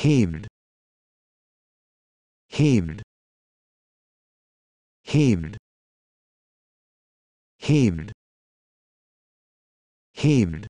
heaved heaved heaved heaved heaved